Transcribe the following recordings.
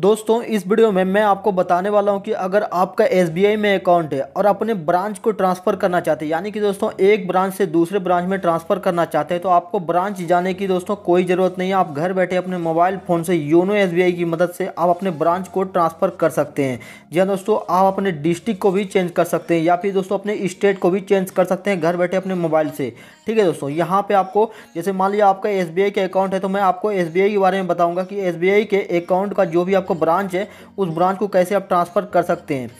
दोस्तों इस वीडियो में मैं आपको बताने वाला हूं कि अगर आपका एस में अकाउंट है और अपने ब्रांच को ट्रांसफ़र करना चाहते हैं यानी कि दोस्तों एक ब्रांच से दूसरे ब्रांच में ट्रांसफ़र करना चाहते हैं तो आपको ब्रांच जाने की दोस्तों कोई ज़रूरत नहीं है आप घर बैठे अपने मोबाइल फ़ोन से योनो एस की मदद से आप अपने ब्रांच को ट्रांसफ़र कर सकते हैं जी दोस्तों आप अपने डिस्ट्रिक्ट को भी चेंज कर सकते हैं या फिर दोस्तों अपने स्टेट को भी चेंज कर सकते हैं घर बैठे अपने मोबाइल से ठीक है दोस्तों यहाँ पर आपको जैसे मान लिया आपका एस के अकाउंट है तो मैं आपको एस के बारे में बताऊँगा कि एस के अकाउंट का जो भी आप आपका ब्रांच है उस ब्रांच को कैसे आप ट्रांसफ़र कर सकते हैं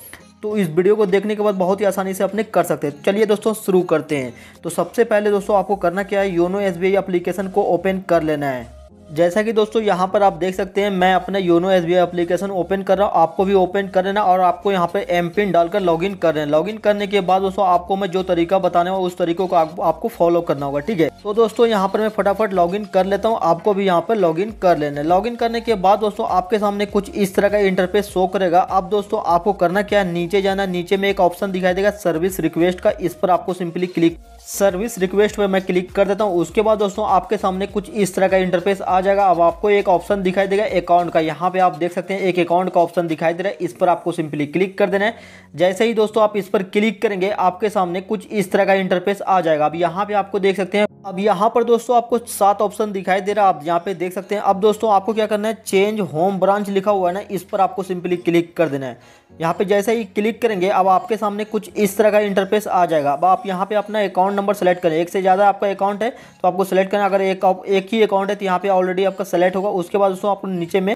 तो इस वीडियो को देखने के बाद बहुत ही आसानी से अपने कर सकते हैं चलिए दोस्तों शुरू करते हैं तो सबसे पहले दोस्तों आपको करना क्या है योनो एस एप्लीकेशन को ओपन कर लेना है जैसा कि दोस्तों यहाँ पर आप देख सकते हैं मैं अपना YONO S B I application open कर रहा हूँ आपको भी ओपन कर लेना और आपको यहाँ पे एम पिन डालकर लॉगिन कर रहे हैं लॉगिन करने के बाद दोस्तों आपको मैं जो तरीका बताने उस तरीके को आप, आपको फॉलो करना होगा ठीक है तो दोस्तों यहाँ पर मैं फटाफट लॉगिन कर लेता हूँ आपको भी यहाँ पर इन कर लेना लॉग इन करने के बाद दोस्तों आपके सामने कुछ इस तरह का इंटरफेस शो करेगा अब दोस्तों आपको करना क्या है नीचे जाना नीचे में एक ऑप्शन दिखाई देगा सर्विस रिक्वेस्ट का इस पर आपको सिंपली क्लिक सर्विस रिक्वेस्ट पर मैं क्लिक कर देता हूँ उसके बाद दोस्तों आपके सामने कुछ इस तरह का इंटरफेस आ आ जाएगा अब आपको एक ऑप्शन दिखाई देगा अकाउंट का यहाँ पे आप देख सकते हैं एक अकाउंट का ऑप्शन दिखाई दे रहा है इस पर आपको सिंपली क्लिक कर देना है जैसे ही दोस्तों आप इस पर क्लिक करेंगे आपके सामने कुछ इस तरह का इंटरफेस आ जाएगा अब यहाँ पे आपको देख सकते हैं अब यहाँ पर दोस्तों आपको सात ऑप्शन दिखाई दे रहा है आप यहाँ पे देख सकते हैं अब दोस्तों आपको क्या करना है चेंज होम ब्रांच लिखा हुआ है ना इस पर आपको सिंपली क्लिक कर देना है यहाँ पे जैसे ही क्लिक करेंगे अब आपके सामने कुछ इस तरह का इंटरफेस आ जाएगा अब आप यहाँ पे अपना अकाउंट नंबर सेलेक्ट करें एक से ज़्यादा आपका अकाउंट है तो आपको सेलेक्ट करना अगर एक एक ही अकाउंट है तो यहाँ पे ऑलरेडी आपका सेलेक्ट होगा उसके बाद उसको आपको नीचे में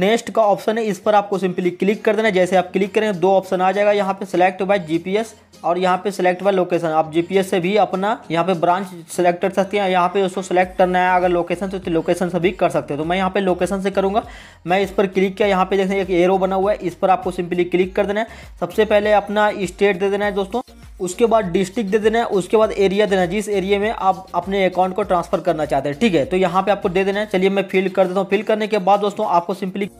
नेक्स्ट का ऑप्शन है इस पर आपको सिंपली क्लिक कर देना जैसे आप क्लिक करेंगे दो ऑप्शन आ जाएगा यहाँ पे सेलेक्ट बाय जीपीएस और यहाँ पे सेलेक्ट बाय लोकेशन आप जीपीएस से भी अपना यहाँ पे ब्रांच सेलेक्ट कर सकते हैं यहाँ पे उसको सेलेक्ट करना है अगर लोकेशन से तो लोकेशन से भी कर सकते हैं तो मैं यहाँ पे लोकेशन से करूँगा मैं इस पर क्लिक किया यहाँ पे देखें एक एरो बना हुआ है इस पर आपको सिंपली क्लिक कर देना है सबसे पहले अपना स्टेट दे देना है दोस्तों उसके बाद डिस्ट्रिक्ट दे देना है उसके बाद एरिया देना है जिस एरिया में आप अपने अकाउंट को ट्रांसफर करना चाहते हैं ठीक है तो यहाँ पे आपको दे देना है चलिए मैं फिल कर देता हूँ फिल करने के बाद दोस्तों आपको सिंपली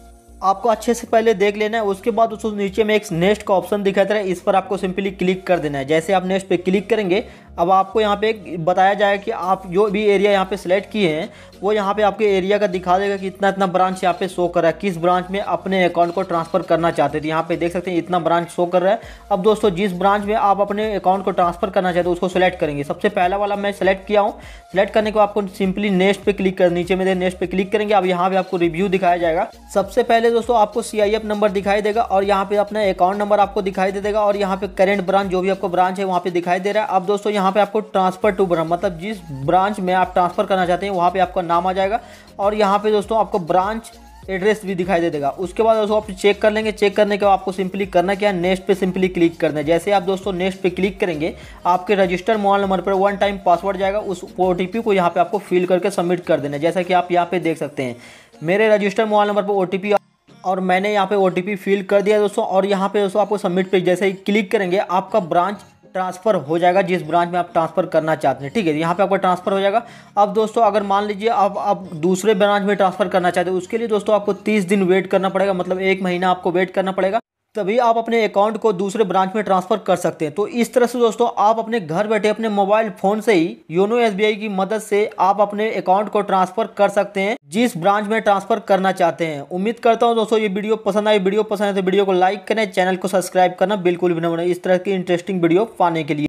आपको अच्छे से पहले देख लेना है उसके बाद उसको नीचे में एक नेक्स्ट का ऑप्शन रहा है इस पर आपको सिंपली क्लिक कर देना है जैसे आप नेक्स्ट पे क्लिक करेंगे अब आपको यहाँ पे बताया जाएगा कि आप जो भी एरिया यहाँ पे सिलेक्ट किए हैं वो यहाँ पे आपके एरिया का दिखा देगा कि इतना इतना ब्रांच यहाँ पे शो कर रहा है किस ब्रांच में अपने अकाउंट को ट्रांसफ़र करना चाहते थे यहाँ पे देख सकते हैं इतना ब्रांच शो कर रहा है अब दोस्तों जिस ब्रांच में आप अपने अकाउंट को ट्रांसफ़र करना चाहते हो उसको सिलेक्ट करेंगे सबसे पहला वाला मैं सिलेक्ट किया हूँ सिलेक्ट करने को आपको सिंपली नेक्स्ट पे क्लिक कर नीचे में नेक्स्ट पे क्लिक करेंगे अब यहाँ पे आपको रिव्यू दिखाया जाएगा सबसे पहले दोस्तों आपको सी नंबर दिखाई देगा और यहाँ पे अपना अकाउंट नंबर आपको दिखाई दे देगा और यहाँ पे करेंट ब्रांच जो भी आपको ब्रांच है वहाँ पे दिखाई दे रहा है अब दोस्तों यहाँ पे आपको ट्रांसफर टू ब्रांच मतलब जिस ब्रांच में आप ट्रांसफर करना चाहते हैं वहाँ पे आपका नाम आ जाएगा और यहाँ पे दोस्तों आपको ब्रांच एड्रेस भी दिखाई दे देगा उसके बाद दोस्तों आप चेक कर लेंगे चेक करने के बाद आपको सिंपली करना क्या है नेक्स्ट पे सिंपली क्लिक करना है जैसे आप दोस्तों नेक्स्ट पे क्लिक करेंगे आपके रजिस्टर मोबाइल नंबर पर वन टाइम पासवर्ड जाएगा उस ओ को यहाँ पे आपको फिल करके सबमिट कर देना जैसा कि आप यहाँ पे देख सकते हैं मेरे रजिस्टर मोबाइल नंबर पर ओ और मैंने यहाँ पे ओ फिल कर दिया दोस्तों और यहाँ पे दोस्तों आपको सबमिट पे जैसे ही क्लिक करेंगे आपका ब्रांच ट्रांसफ़र हो जाएगा जिस ब्रांच में आप ट्रांसफ़र करना चाहते हैं ठीक है यहाँ पे आपका ट्रांसफ़र हो जाएगा अब दोस्तों अगर मान लीजिए आप आप दूसरे ब्रांच में ट्रांसफ़र करना चाहते हैं उसके लिए दोस्तों आपको तीस दिन वेट करना पड़ेगा मतलब एक महीना आपको वेट करना पड़ेगा तभी आप अपने अकाउंट को दूसरे ब्रांच में ट्रांसफर कर सकते हैं तो इस तरह से दोस्तों आप अपने घर बैठे अपने मोबाइल फोन से ही योनो एसबीआई की मदद से आप अपने अकाउंट को ट्रांसफर कर सकते हैं जिस ब्रांच में ट्रांसफर करना चाहते हैं उम्मीद करता हूं दोस्तों ये वीडियो पसंद आई वीडियो पसंद है तो वीडियो को लाइक करें चैनल को सब्सक्राइब करना बिल्कुल भी न बने इस तरह की इंटरेस्टिंग वीडियो पाने के लिए